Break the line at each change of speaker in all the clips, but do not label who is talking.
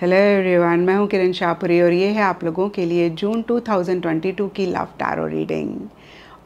hello everyone मैं हूं किरण शाहपुरी और ये है आप लोगों के लिए जून 2022 की लव टैरो रीडिंग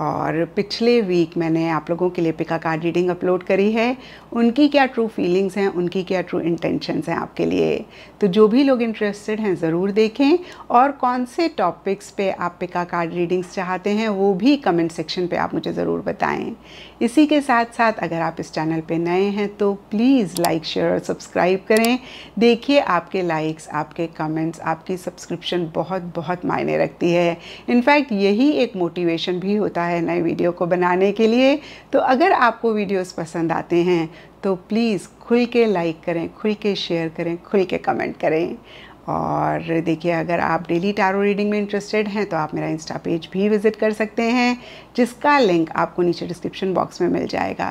और पिछले वीक मैंने आप लोगों के लिए पिका कार्ड रीडिंग अपलोड करी है उनकी क्या ट्रू फीलिंग्स हैं उनकी क्या ट्रू इंटेंशंस हैं आपके लिए तो जो भी लोग इंटरेस्टेड हैं ज़रूर देखें और कौन से टॉपिक्स पे आप पिका कार्ड रीडिंग्स चाहते हैं वो भी कमेंट सेक्शन पे आप मुझे ज़रूर बताएं इसी के साथ साथ अगर आप इस चैनल पर नए हैं तो प्लीज़ लाइक शेयर और सब्सक्राइब करें देखिए आपके लाइक्स आपके कमेंट्स आपकी सब्सक्रिप्शन बहुत बहुत मायने रखती है इनफैक्ट यही एक मोटिवेशन भी होता है है नए वीडियो को बनाने के लिए तो अगर आपको वीडियोस पसंद आते हैं तो प्लीज़ खुल के लाइक करें खुल के शेयर करें खुल के कमेंट करें और देखिए अगर आप डेली टैरो रीडिंग में इंटरेस्टेड हैं तो आप मेरा इंस्टा पेज भी विज़िट कर सकते हैं जिसका लिंक आपको नीचे डिस्क्रिप्शन बॉक्स में मिल जाएगा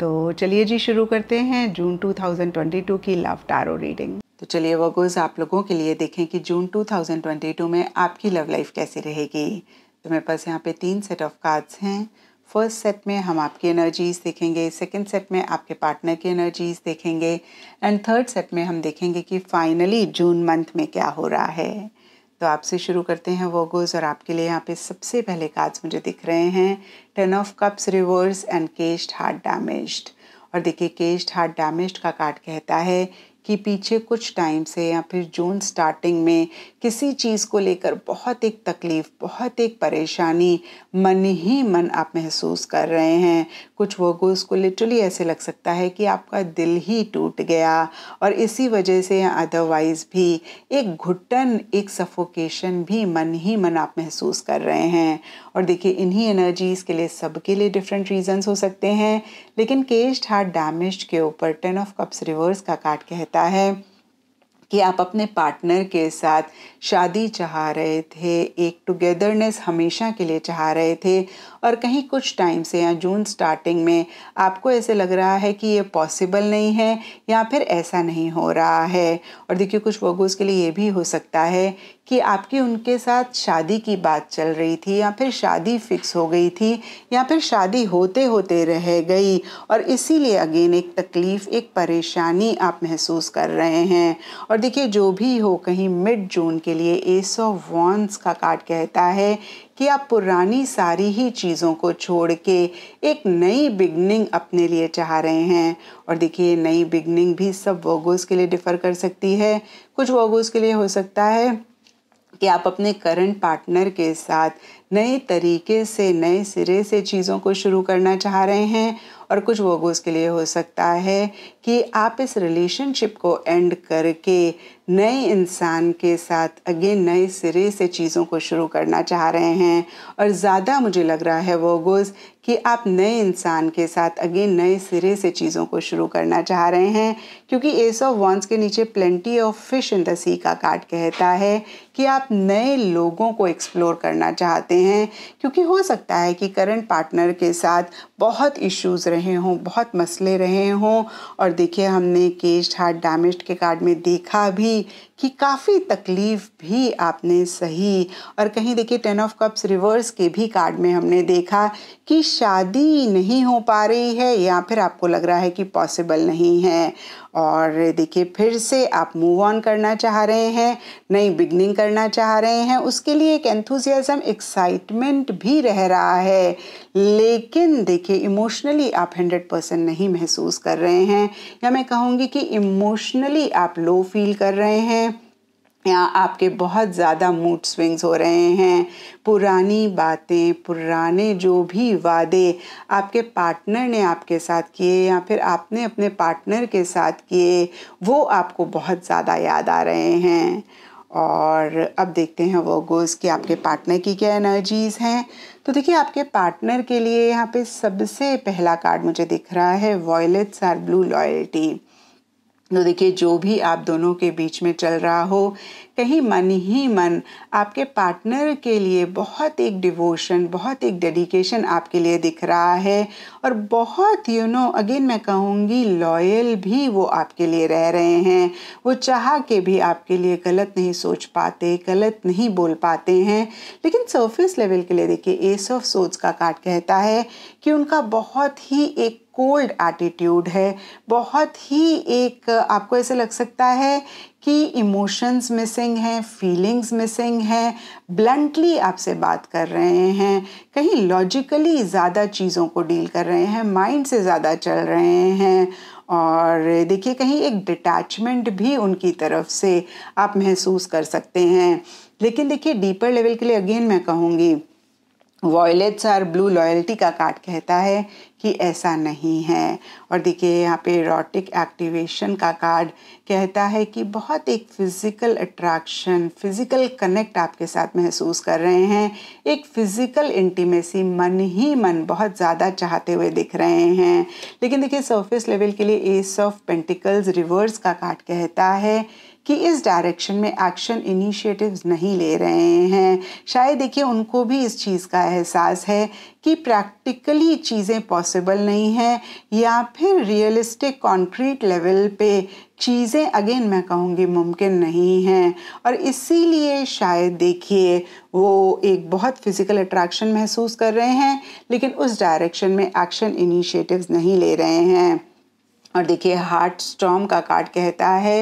तो चलिए जी शुरू करते हैं जून 2022 की लव टारो रीडिंग तो चलिए वगोज़ आप लोगों के लिए देखें कि जून 2022 में आपकी लव लाइफ कैसी रहेगी तो मेरे पास यहाँ पे तीन सेट ऑफ कार्ड्स हैं फर्स्ट सेट में हम आपकी एनर्जीज देखेंगे सेकंड सेट में आपके पार्टनर की एनर्जीज देखेंगे एंड थर्ड सेट में हम देखेंगे कि फाइनली जून मंथ में क्या हो रहा है तो आपसे शुरू करते हैं वर्गोज और आपके लिए यहाँ पे सबसे पहले कार्ड्स मुझे दिख रहे हैं ten of cups reverse and caged heart damaged और देखिए केस्ड हार्ट डैमेज्ड का कार्ड कहता है कि पीछे कुछ टाइम से या फिर जून स्टार्टिंग में किसी चीज़ को लेकर बहुत एक तकलीफ़ बहुत एक परेशानी मन ही मन आप महसूस कर रहे हैं कुछ वर्गों को लिटरली ऐसे लग सकता है कि आपका दिल ही टूट गया और इसी वजह से अदरवाइज़ भी एक घुटन एक सफोकेशन भी मन ही मन आप महसूस कर रहे हैं और देखिए इन्हीं एनर्जीज़ के लिए सबके लिए डिफरेंट रीजंस हो सकते हैं लेकिन केस्ट हार्ट डैमेज के ऊपर टेन ऑफ कप्स रिवर्स का कार्ड कहता लगता है कि आप अपने पार्टनर के साथ शादी चाह रहे थे एक टुगेदरनेस हमेशा के लिए चाह रहे थे और कहीं कुछ टाइम से या जून स्टार्टिंग में आपको ऐसे लग रहा है कि ये पॉसिबल नहीं है या फिर ऐसा नहीं हो रहा है और देखिए कुछ वर्गोज के लिए ये भी हो सकता है कि आपकी उनके साथ शादी की बात चल रही थी या फिर शादी फिक्स हो गई थी या फिर शादी होते होते रह गई और इसीलिए अगेन एक तकलीफ़ एक परेशानी आप महसूस कर रहे हैं और देखिए जो भी हो कहीं मिड जून के लिए एस ऑफ वॉन्स का कार्ड कहता है कि आप पुरानी सारी ही चीज़ों को छोड़ के एक नई बिगनिंग अपने लिए चाह रहे हैं और देखिए नई बिगनिंग भी सब वर्गोस के लिए डिफ़र कर सकती है कुछ वर्गोस के लिए हो सकता है कि आप अपने करंट पार्टनर के साथ नए तरीके से नए सिरे से चीज़ों को शुरू करना चाह रहे हैं और कुछ वर्गोस के लिए हो सकता है कि आप इस रिलेशनशिप को एंड करके नए इंसान के साथ अगेन नए सिरे से चीज़ों को शुरू करना चाह रहे हैं और ज़्यादा मुझे लग रहा है वो गोज़ कि आप नए इंसान के साथ अगेन नए सिरे से चीज़ों को शुरू करना चाह रहे हैं क्योंकि एस ऑफ वॉन्स के नीचे plenty of fish in the sea का कार्ड कहता है कि आप नए लोगों को एक्सप्लोर करना चाहते हैं क्योंकि हो सकता है कि करंट पार्टनर के साथ बहुत इश्यूज रहे हों बहुत मसले रहे हों और देखिए हमने केज हार्ट डैमेज के कार्ड में देखा भी see कि काफ़ी तकलीफ़ भी आपने सही और कहीं देखिए टेन ऑफ कप्स रिवर्स के भी कार्ड में हमने देखा कि शादी नहीं हो पा रही है या फिर आपको लग रहा है कि पॉसिबल नहीं है और देखिए फिर से आप मूव ऑन करना चाह रहे हैं नई बिगनिंग करना चाह रहे हैं उसके लिए एक एंथुजियाज़म एक्साइटमेंट भी रह रहा है लेकिन देखिए इमोशनली आप हंड्रेड परसेंट नहीं महसूस कर रहे हैं या मैं कहूँगी कि इमोशनली आप लो फील कर रहे हैं या आपके बहुत ज़्यादा मूड स्विंग्स हो रहे हैं पुरानी बातें पुराने जो भी वादे आपके पार्टनर ने आपके साथ किए या फिर आपने अपने पार्टनर के साथ किए वो आपको बहुत ज़्यादा याद आ रहे हैं और अब देखते हैं वो गोज़ कि आपके पार्टनर की क्या एनर्जीज़ हैं तो देखिए आपके पार्टनर के लिए यहाँ पे सबसे पहला कार्ड मुझे दिख रहा है वॉयलेट्स आर ब्लू लॉयल्टी तो देखिए जो भी आप दोनों के बीच में चल रहा हो कहीं मन ही मन आपके पार्टनर के लिए बहुत एक डिवोशन बहुत एक डेडिकेशन आपके लिए दिख रहा है और बहुत यू नो अगेन मैं कहूँगी लॉयल भी वो आपके लिए रह रहे हैं वो चाह के भी आपके लिए गलत नहीं सोच पाते गलत नहीं बोल पाते हैं लेकिन सरफेस लेवल के लिए देखिए एस ऑफ सोच का कार्ड कहता है कि उनका बहुत ही एक कोल्ड एटीट्यूड है बहुत ही एक आपको ऐसे लग सकता है कि इमोशंस मिसिंग हैं फीलिंग्स मिसिंग हैं ब्लंटली आपसे बात कर रहे हैं कहीं लॉजिकली ज़्यादा चीज़ों को डील कर रहे हैं माइंड से ज़्यादा चल रहे हैं और देखिए कहीं एक डिटैचमेंट भी उनकी तरफ से आप महसूस कर सकते हैं लेकिन देखिए डीपर लेवल के लिए अगेन मैं कहूँगी वॉयलेट्स आर ब्लू लॉयल्टी का कार्ड कहता है कि ऐसा नहीं है और देखिए यहाँ पे एरोटिक एक्टिवेशन का कार्ड कहता है कि बहुत एक फिज़िकल अट्रैक्शन फिज़िकल कनेक्ट आपके साथ महसूस कर रहे हैं एक फ़िज़िकल इंटीमेसी मन ही मन बहुत ज़्यादा चाहते हुए दिख रहे हैं लेकिन देखिए सरफेस लेवल के लिए एस ऑफ पेंटिकल्स रिवर्स का कार्ड कहता है कि इस डायरेक्शन में एक्शन इनिशिएटिव्स नहीं ले रहे हैं शायद देखिए उनको भी इस चीज़ का एहसास है कि प्रैक्टिकली चीज़ें पॉसिबल नहीं हैं या फिर रियलिस्टिक कॉन्क्रीट लेवल पे चीज़ें अगेन मैं कहूँगी मुमकिन नहीं हैं और इसीलिए शायद देखिए वो एक बहुत फिज़िकल अट्रैक्शन महसूस कर रहे हैं लेकिन उस डायरेक्शन में एक्शन इनिशिएटिव्स नहीं ले रहे हैं और देखिए हार्ट स्टॉम का कार्ड कहता है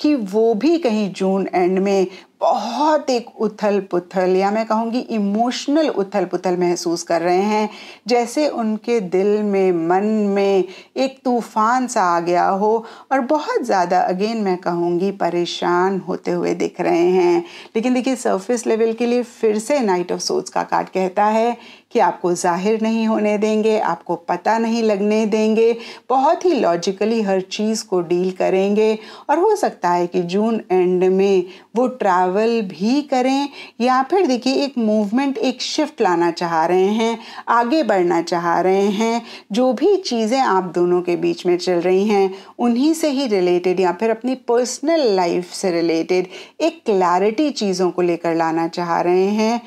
कि वो भी कहीं जून एंड में बहुत एक उथल पुथल या मैं कहूँगी इमोशनल उथल पुथल महसूस कर रहे हैं जैसे उनके दिल में मन में एक तूफान सा आ गया हो और बहुत ज़्यादा अगेन मैं कहूँगी परेशान होते हुए दिख रहे हैं लेकिन देखिए सरफेस लेवल के लिए फिर से नाइट ऑफ सोच का कार्ड कहता है कि आपको जाहिर नहीं होने देंगे आपको पता नहीं लगने देंगे बहुत ही लॉजिकली हर चीज़ को डील करेंगे और हो सकता है कि जून एंड में वो ट्रैवल भी करें या फिर देखिए एक मूवमेंट एक शिफ्ट लाना चाह रहे हैं आगे बढ़ना चाह रहे हैं जो भी चीज़ें आप दोनों के बीच में चल रही हैं उन्हीं से ही रिलेटेड या फिर अपनी पर्सनल लाइफ से रिलेटेड एक क्लैरिटी चीज़ों को लेकर लाना चाह रहे हैं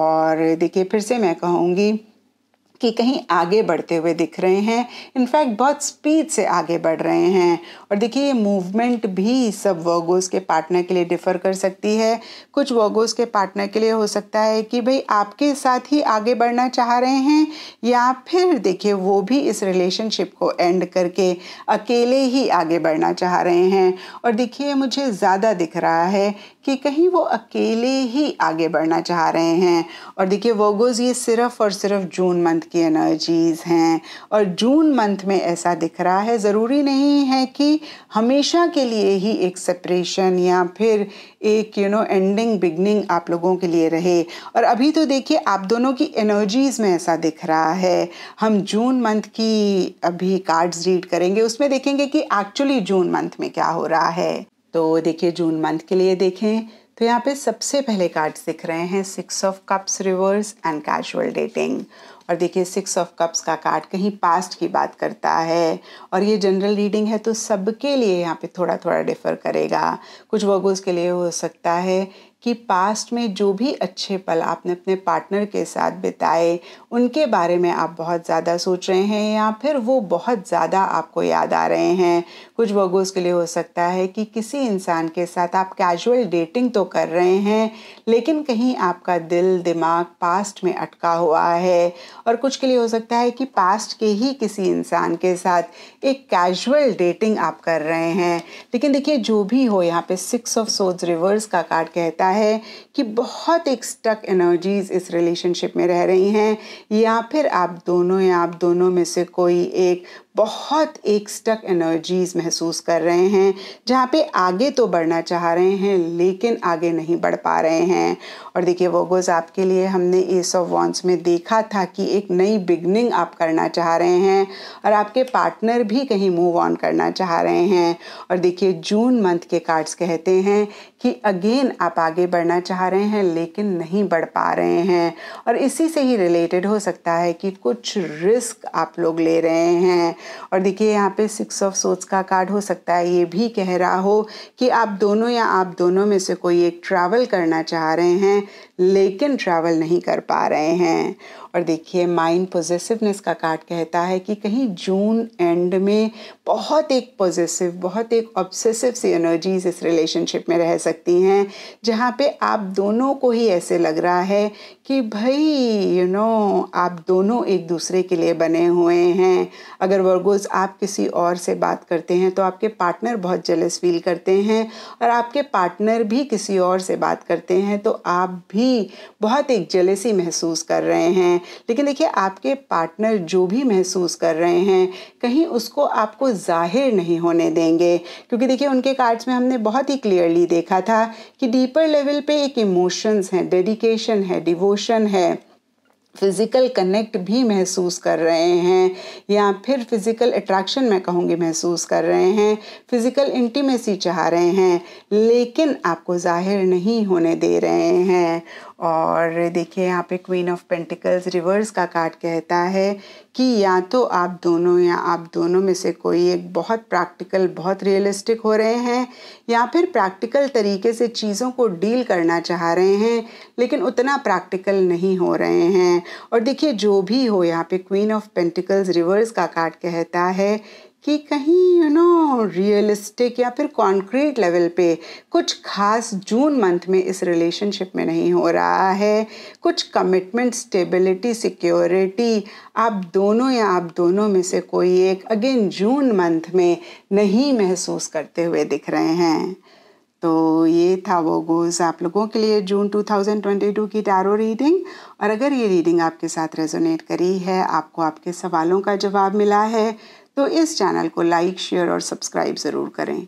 और देखिए फिर से मैं कहूँगी कि कहीं आगे बढ़ते हुए दिख रहे हैं इनफैक्ट बहुत स्पीड से आगे बढ़ रहे हैं और देखिए ये मूवमेंट भी सब वर्गोस के पार्टनर के लिए डिफ़र कर सकती है कुछ वर्गोस के पार्टनर के लिए हो सकता है कि भाई आपके साथ ही आगे बढ़ना चाह रहे हैं या फिर देखिए वो भी इस रिलेशनशिप को एंड करके अकेले ही आगे बढ़ना चाह रहे हैं और देखिए मुझे ज़्यादा दिख रहा है कि कहीं वो अकेले ही आगे बढ़ना चाह रहे हैं और देखिए वर्गोज़ ये सिर्फ और सिर्फ जून मंथ मंथ की एनर्जीज़ हैं और जून मंथ में ऐसा दिख रहा है ज़रूरी नहीं है कि हमेशा के लिए ही एक सेपरेशन या फिर एक यू नो एंडिंग बिगनिंग आप लोगों के लिए रहे और अभी तो देखिए आप दोनों की एनर्जीज़ में ऐसा दिख रहा है हम जून मंथ की अभी कार्ड्स रीड करेंगे उसमें देखेंगे कि एक्चुअली जून मंथ में क्या हो रहा है तो देखिए जून मंथ के लिए देखें तो यहाँ पे सबसे पहले कार्ड्स दिख रहे हैं six of cups reverse and casual dating और देखिए सिक्स ऑफ कप्स का कार्ड कहीं पास्ट की बात करता है और ये जनरल रीडिंग है तो सबके लिए यहाँ पे थोड़ा थोड़ा डिफ़र करेगा कुछ वर्गोज के लिए हो सकता है कि पास्ट में जो भी अच्छे पल आपने अपने पार्टनर के साथ बिताए उनके बारे में आप बहुत ज़्यादा सोच रहे हैं या फिर वो बहुत ज़्यादा आपको याद आ रहे हैं कुछ वर्गोज़ के लिए हो सकता है कि किसी इंसान के साथ आप कैजुअल डेटिंग तो कर रहे हैं लेकिन कहीं आपका दिल दिमाग पास्ट में अटका हुआ है और कुछ के लिए हो सकता है कि पास्ट के ही किसी इंसान के साथ एक कैजुअल डेटिंग आप कर रहे हैं लेकिन देखिए जो भी हो यहाँ पे सिक्स ऑफ सोज रिवर्स का कार्ड कहता है है कि बहुत एक स्टक एनर्जीज इस रिलेशनशिप में रह रही हैं या फिर आप दोनों या आप दोनों में से कोई एक बहुत एक स्टक एनर्जीज महसूस कर रहे हैं जहाँ पे आगे तो बढ़ना चाह रहे हैं लेकिन आगे नहीं बढ़ पा रहे हैं और देखिए वोगोज आपके लिए हमने एस ऑफ वॉन्स में देखा था कि एक नई बिगनिंग आप करना चाह रहे हैं और आपके पार्टनर भी कहीं मूव ऑन करना चाह रहे हैं और देखिए जून मंथ के कार्ड्स कहते हैं कि अगेन आप आगे बढ़ना चाह रहे हैं लेकिन नहीं बढ़ पा रहे हैं और इसी से ही रिलेटेड हो सकता है कि कुछ रिस्क आप लोग ले रहे हैं और देखिए यहाँ पे सिक्स ऑफ सोच का कार्ड हो सकता है ये भी कह रहा हो कि आप दोनों या आप दोनों में से कोई एक ट्रैवल करना चाह रहे हैं लेकिन ट्रैवल नहीं कर पा रहे हैं और देखिए माइंड पॉजिटिवनेस का कार्ड कहता है कि कहीं जून एंड में बहुत एक पॉजिटिव बहुत एक ऑब्सेसिव सी एनर्जीज इस रिलेशनशिप में रह सकती हैं जहाँ पे आप दोनों को ही ऐसे लग रहा है कि भाई यू you नो know, आप दोनों एक दूसरे के लिए बने हुए हैं अगर वर्गोज आप किसी और से बात करते हैं तो आपके पार्टनर बहुत जलस फील करते हैं और आपके पार्टनर भी किसी और से बात करते हैं तो आप भी भी बहुत एक जलेसी महसूस कर रहे हैं लेकिन देखिए आपके पार्टनर जो भी महसूस कर रहे हैं कहीं उसको आपको जाहिर नहीं होने देंगे क्योंकि देखिए उनके कार्ड्स में हमने बहुत ही क्लियरली देखा था कि डीपर लेवल पे एक इमोशंस हैं डेडिकेशन है डिवोशन है फिज़िकल कनेक्ट भी महसूस कर रहे हैं या फिर फिज़िकल अट्रैक्शन मैं कहूँगी महसूस कर रहे हैं फिज़िकल इंटीमेसी चाह रहे हैं लेकिन आपको ज़ाहिर नहीं होने दे रहे हैं और देखिए यहाँ पे क्वीन ऑफ पेंटिकल्स रिवर्स का कार्ड कहता है कि या तो आप दोनों या आप दोनों में से कोई एक बहुत प्रैक्टिकल बहुत रियलिस्टिक हो रहे हैं या फिर प्रैक्टिकल तरीके से चीज़ों को डील करना चाह रहे हैं लेकिन उतना प्रैक्टिकल नहीं हो रहे हैं और देखिए जो भी हो यहाँ पे क्वीन ऑफ पेंटिकल्स रिवर्स का कार्ड कहता है कि कहीं यू नो रियलिस्टिक या फिर कॉन्क्रीट लेवल पे कुछ खास जून मंथ में इस रिलेशनशिप में नहीं हो रहा है कुछ कमिटमेंट स्टेबिलिटी सिक्योरिटी आप दोनों या आप दोनों में से कोई एक अगेन जून मंथ में नहीं महसूस करते हुए दिख रहे हैं तो ये था वो गोज़ आप लोगों के लिए जून 2022 की टैरो रीडिंग और अगर ये रीडिंग आपके साथ रेजोनेट करी है आपको आपके सवालों का जवाब मिला है तो इस चैनल को लाइक शेयर और सब्सक्राइब ज़रूर करें